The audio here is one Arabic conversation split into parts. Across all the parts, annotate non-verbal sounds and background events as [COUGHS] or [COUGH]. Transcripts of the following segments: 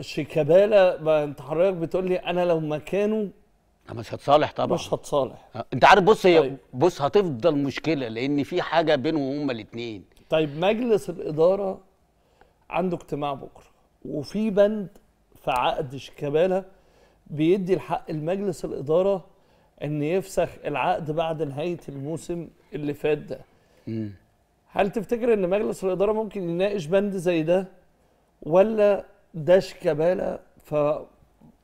شيكابالا ما انت حضرتك بتقول لي انا لو مكانه مش هتصالح طبعا مش هتصالح أه، انت عارف بص هي طيب. بص هتفضل مشكله لان في حاجه بينهم هما الاثنين طيب مجلس الاداره عنده اجتماع بكره وفي بند في عقد شيكابالا بيدي الحق لمجلس الاداره ان يفسخ العقد بعد نهايه الموسم اللي فات ده م. هل تفتكر ان مجلس الاداره ممكن يناقش بند زي ده ولا ده شيكابالا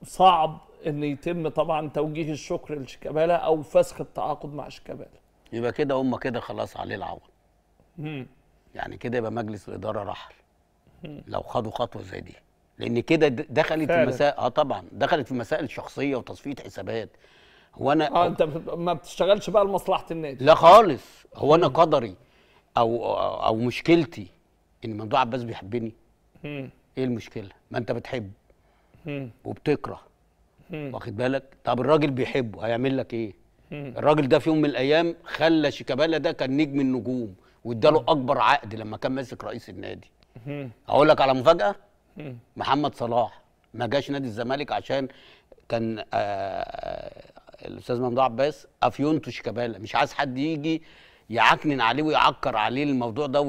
فصعب ان يتم طبعا توجيه الشكر لشيكابالا او فسخ التعاقد مع شيكابالا يبقى كده هم كده خلاص عليه العون يعني كده يبقى مجلس الاداره رحل لو خدوا خطوه زي دي لان كده دخلت فعلا. في مسائل اه طبعا دخلت في مسائل شخصيه وتصفيه حسابات هو انا اه انت ما بتشتغلش بقى لمصلحه النادي لا خالص هو انا قدري او او مشكلتي ان ممدوح عباس بيحبني ايه المشكله ما انت بتحب مم. وبتكره مم. واخد بالك طب الراجل بيحبه هيعمل لك ايه مم. الراجل ده في يوم من الايام خلى شيكابالا ده كان نجم النجوم واداله اكبر عقد لما كان ماسك رئيس النادي اقول لك على مفاجاه محمد صلاح ما جاش نادي الزمالك عشان كان آه, آه، الاستاذ ممدوح عباس افيونتو شيكابالا مش عايز حد يجي يعكنن عليه ويعكر عليه الموضوع ده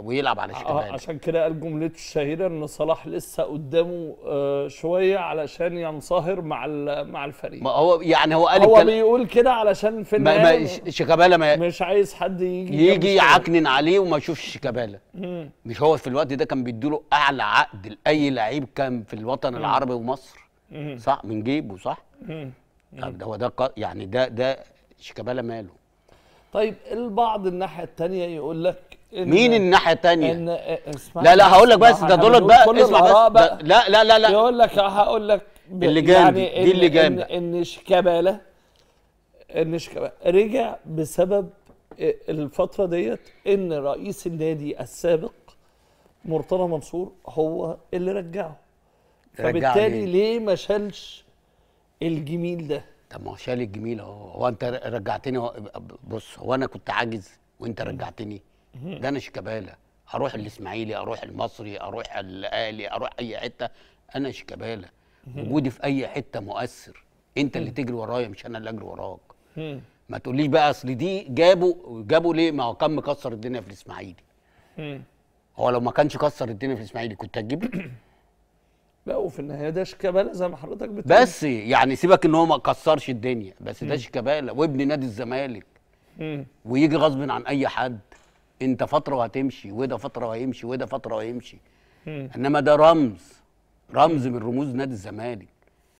ويلعب على شكل آه عشان كده قال جملته الشهيره ان صلاح لسه قدامه آه شويه علشان ينصهر مع مع الفريق ما هو يعني هو قال هو بيقول كده علشان في النهايه شيكابالا ما مش عايز حد يجي يجي يعكنن عليه وما يشوفش شيكابالا مش هو في الوقت ده كان بيديله اعلى عقد لاي لعيب كان في الوطن مم. العربي ومصر مم. صح من جيبه صح مم. ده هو ده يعني ده ده شيكابالا ماله طيب البعض الناحيه الثانيه يقول لك إن مين الناحيه الثانيه؟ إن لا لا هقول لك بس ده دولت بقى اسمع بس بقى لا لا لا لا يقول لك هقول لك اللي يعني دي اللي جامد ان, إن شيكابالا ان شيكابالا رجع بسبب الفتره ديت ان رئيس النادي السابق مرتضى منصور هو اللي رجعه فبالتالي ليه ما شالش الجميل ده طب ما هو شال الجميل اهو هو انت رجعتني بص هو انا كنت عاجز وانت رجعتني ده انا شيكابالا اروح الاسماعيلي اروح المصري اروح الاهلي اروح اي حته انا شيكابالا وجودي في اي حته مؤثر انت اللي تجري ورايا مش انا اللي اجري وراك ما تقوليش بقى اصل دي جابوا جابوا ليه ما هو كان مكسر الدنيا في الاسماعيلي هو لو ما كانش كسر الدنيا في الاسماعيلي كنت هتجيبه [COUGHS] لا وفي النهايه ده شيكابالا زي ما حضرتك بتقول بس يعني سيبك ان هو ما كسرش الدنيا بس ده شيكابالا وابن نادي الزمالك ويجي غصب عن اي حد انت فتره وهتمشي وده فتره وهيمشي وده فتره وهيمشي انما ده رمز رمز من رموز نادي الزمالك